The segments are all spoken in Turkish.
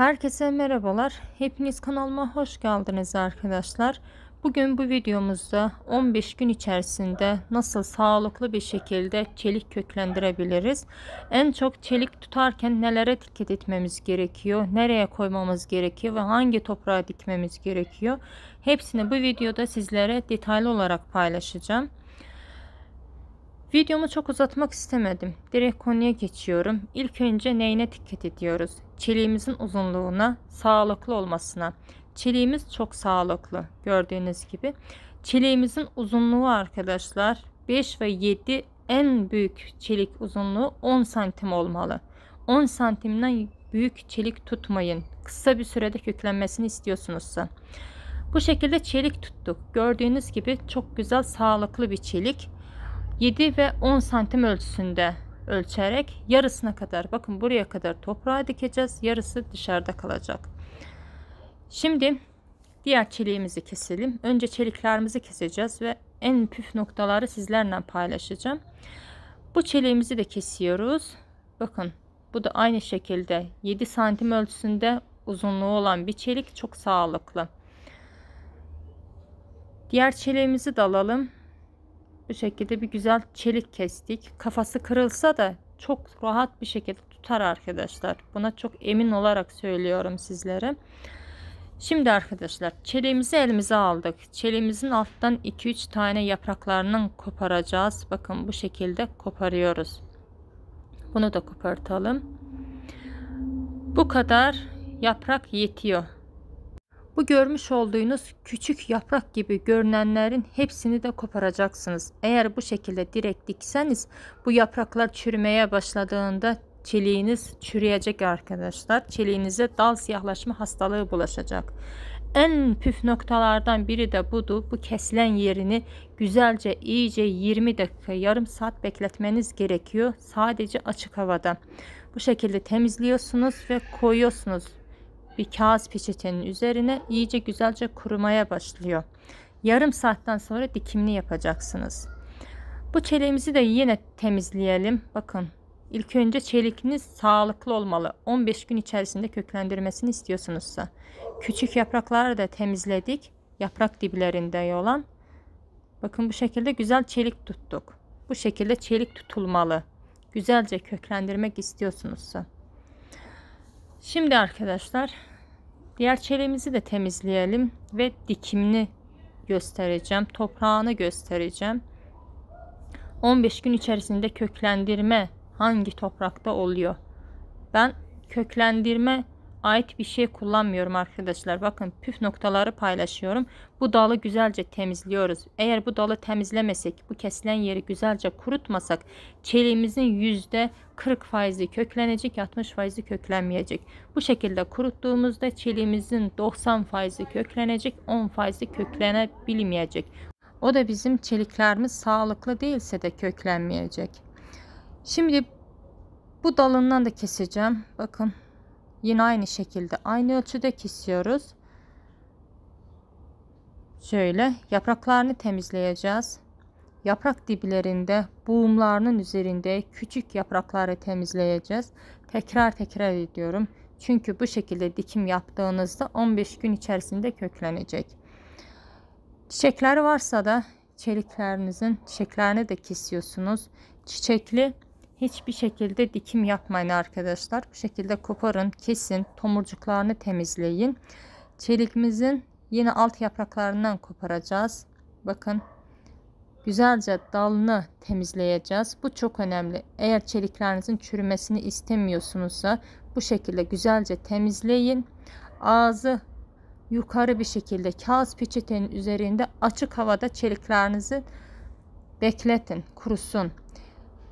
Herkese merhabalar. Hepiniz kanalıma hoş geldiniz arkadaşlar. Bugün bu videomuzda 15 gün içerisinde nasıl sağlıklı bir şekilde çelik köklendirebiliriz? En çok çelik tutarken nelere dikkat etmemiz gerekiyor? Nereye koymamız gerekiyor ve hangi toprağa dikmemiz gerekiyor? Hepsini bu videoda sizlere detaylı olarak paylaşacağım. Videomu çok uzatmak istemedim. Direkt konuya geçiyorum. İlk önce neyine dikkat ediyoruz? Çeliğimizin uzunluğuna, sağlıklı olmasına. Çeliğimiz çok sağlıklı gördüğünüz gibi. Çeliğimizin uzunluğu arkadaşlar 5 ve 7 en büyük çelik uzunluğu 10 santim olmalı. 10 santimden büyük çelik tutmayın. Kısa bir sürede köklenmesini istiyorsunuzsa. Bu şekilde çelik tuttuk. Gördüğünüz gibi çok güzel sağlıklı bir çelik. 7 ve 10 santim ölçüsünde ölçerek yarısına kadar bakın buraya kadar toprağa dikeceğiz yarısı dışarıda kalacak şimdi diğer çeliğimizi keselim önce çeliklerimizi keseceğiz ve en püf noktaları sizlerle paylaşacağım bu çeliğimizi de kesiyoruz bakın bu da aynı şekilde 7 santim ölçüsünde uzunluğu olan bir çelik çok sağlıklı diğer çeliğimizi de alalım bu şekilde bir güzel çelik kestik. Kafası kırılsa da çok rahat bir şekilde tutar arkadaşlar. Buna çok emin olarak söylüyorum sizlere. Şimdi arkadaşlar çeliğimizi elimize aldık. Çeliğimizin alttan 2-3 tane yapraklarının koparacağız. Bakın bu şekilde koparıyoruz. Bunu da kopartalım. Bu kadar yaprak yetiyor. Bu görmüş olduğunuz küçük yaprak gibi görünenlerin hepsini de koparacaksınız. Eğer bu şekilde direkt dikseniz bu yapraklar çürümeye başladığında çeliğiniz çürüyecek arkadaşlar. Çeliğinize dal siyahlaşma hastalığı bulaşacak. En püf noktalardan biri de budur. Bu kesilen yerini güzelce iyice 20 dakika yarım saat bekletmeniz gerekiyor. Sadece açık havada. Bu şekilde temizliyorsunuz ve koyuyorsunuz bir kağıt peçetenin üzerine iyice güzelce kurumaya başlıyor. Yarım saatten sonra dikimini yapacaksınız. Bu çeleğimizi de yine temizleyelim. Bakın ilk önce çelikiniz sağlıklı olmalı. 15 gün içerisinde köklendirmesini istiyorsunuzsa. Küçük yaprakları da temizledik. Yaprak diblerinde olan. Bakın bu şekilde güzel çelik tuttuk. Bu şekilde çelik tutulmalı. Güzelce köklendirmek istiyorsunuzsa. Şimdi arkadaşlar diğer çelemizi de temizleyelim ve dikimini göstereceğim. Toprağını göstereceğim. 15 gün içerisinde köklendirme hangi toprakta oluyor? Ben köklendirme ait bir şey kullanmıyorum arkadaşlar. Bakın püf noktaları paylaşıyorum. Bu dalı güzelce temizliyoruz. Eğer bu dalı temizlemesek, bu kesilen yeri güzelce kurutmasak çeliğimizin yüzde 40 faizi köklenecek, 60 faizi köklenmeyecek. Bu şekilde kuruttuğumuzda çeliğimizin 90 faizi köklenecek, 10 faizi köklenebilmeyecek. O da bizim çeliklerimiz sağlıklı değilse de köklenmeyecek. Şimdi bu dalından da keseceğim. Bakın Yine aynı şekilde aynı ölçüde kesiyoruz. Şöyle yapraklarını temizleyeceğiz. Yaprak diblerinde, buğumlarının üzerinde küçük yaprakları temizleyeceğiz. Tekrar tekrar ediyorum. Çünkü bu şekilde dikim yaptığınızda 15 gün içerisinde köklenecek. Çiçekleri varsa da çeliklerinizin çiçeklerini de kesiyorsunuz. Çiçekli hiçbir şekilde dikim yapmayın arkadaşlar. Bu şekilde koparın, kesin, tomurcuklarını temizleyin. Çelikimizin yine alt yapraklarından koparacağız. Bakın güzelce dalını temizleyeceğiz. Bu çok önemli. Eğer çeliklerinizin çürümesini istemiyorsunuzsa bu şekilde güzelce temizleyin. Ağzı yukarı bir şekilde kağıt peçetenin üzerinde açık havada çeliklerinizi bekletin, kurusun.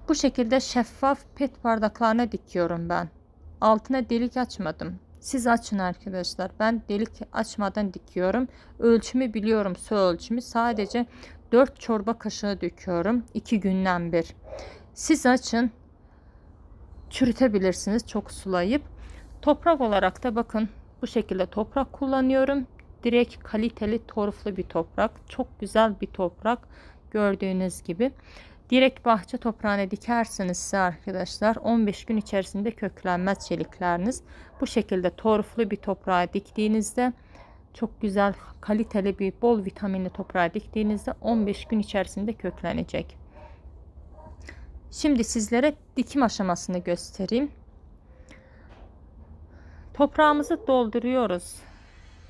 Bu şekilde şeffaf pet bardaklarına dikiyorum ben. Altına delik açmadım. Siz açın arkadaşlar. Ben delik açmadan dikiyorum. Ölçümü biliyorum. Su ölçümü. Sadece 4 çorba kaşığı döküyorum. 2 günden bir. Siz açın. Çürütebilirsiniz çok sulayıp. Toprak olarak da bakın bu şekilde toprak kullanıyorum. Direkt kaliteli torflu bir toprak. Çok güzel bir toprak gördüğünüz gibi. Direk bahçe toprağına dikersinizse arkadaşlar 15 gün içerisinde köklenmez çelikleriniz. Bu şekilde torflu bir toprağa diktiğinizde çok güzel kaliteli bir bol vitaminli toprağa diktiğinizde 15 gün içerisinde köklenecek. Şimdi sizlere dikim aşamasını göstereyim. Toprağımızı dolduruyoruz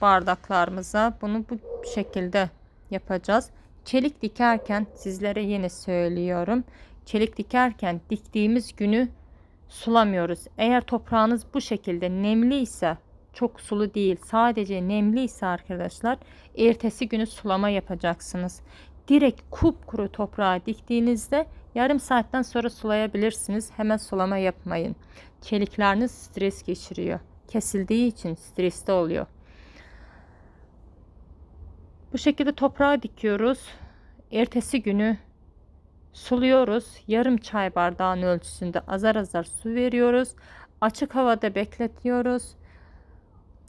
bardaklarımıza. Bunu bu şekilde yapacağız. Çelik dikerken sizlere yine söylüyorum. Çelik dikerken diktiğimiz günü sulamıyoruz. Eğer toprağınız bu şekilde nemli ise çok sulu değil sadece nemli ise arkadaşlar ertesi günü sulama yapacaksınız. Direkt kupkuru toprağa diktiğinizde yarım saatten sonra sulayabilirsiniz. Hemen sulama yapmayın. Çelikleriniz stres geçiriyor. Kesildiği için streste oluyor. Bu şekilde toprağa dikiyoruz. Ertesi günü suluyoruz. Yarım çay bardağının ölçüsünde azar azar su veriyoruz. Açık havada bekletiyoruz.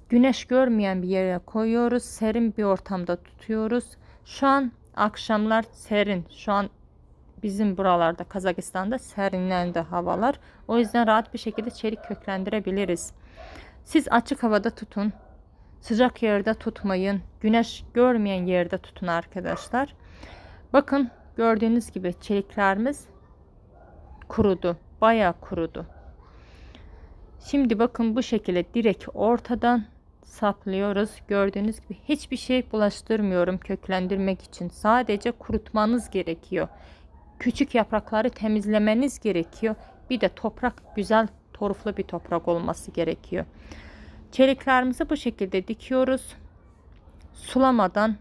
Güneş görmeyen bir yere koyuyoruz. Serin bir ortamda tutuyoruz. Şu an akşamlar serin. Şu an bizim buralarda Kazakistan'da serinlendi havalar. O yüzden rahat bir şekilde çelik köklendirebiliriz. Siz açık havada tutun. Sıcak yerde tutmayın. Güneş görmeyen yerde tutun arkadaşlar. Bakın gördüğünüz gibi çeliklerimiz kurudu. Bayağı kurudu. Şimdi bakın bu şekilde direkt ortadan saplıyoruz. Gördüğünüz gibi hiçbir şey bulaştırmıyorum köklendirmek için. Sadece kurutmanız gerekiyor. Küçük yaprakları temizlemeniz gerekiyor. Bir de toprak güzel torflu bir toprak olması gerekiyor. Çeliklerimizi bu şekilde dikiyoruz. Sulamadan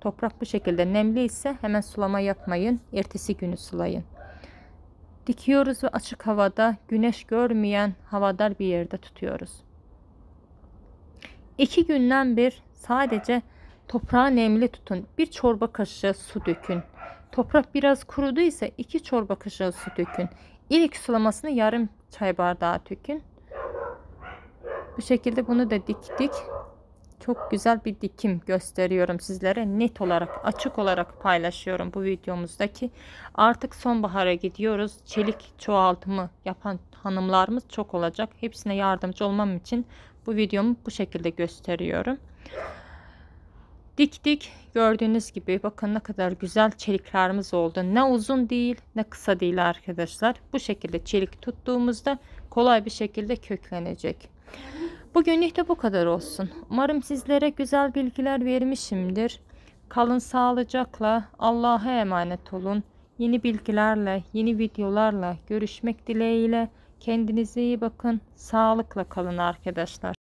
toprak bu şekilde nemli ise hemen sulama yapmayın. Ertesi günü sulayın. Dikiyoruz ve açık havada güneş görmeyen havadar bir yerde tutuyoruz. İki günden bir sadece toprağı nemli tutun. Bir çorba kaşığı su dökün. Toprak biraz kuruduysa iki çorba kaşığı su dökün. İlk sulamasını yarım çay bardağı dökün. Bu şekilde bunu da diktik. Çok güzel bir dikim gösteriyorum sizlere. Net olarak, açık olarak paylaşıyorum bu videomuzdaki. Artık sonbahara gidiyoruz. Çelik çoğaltımı yapan hanımlarımız çok olacak. Hepsine yardımcı olmam için bu videomu bu şekilde gösteriyorum. Diktik gördüğünüz gibi bakın ne kadar güzel çeliklerimiz oldu. Ne uzun değil ne kısa değil arkadaşlar. Bu şekilde çelik tuttuğumuzda kolay bir şekilde köklenecek. Bugünlük de bu kadar olsun. Umarım sizlere güzel bilgiler vermişimdir. Kalın sağlıcakla, Allah'a emanet olun. Yeni bilgilerle, yeni videolarla görüşmek dileğiyle. Kendinize iyi bakın. Sağlıkla kalın arkadaşlar.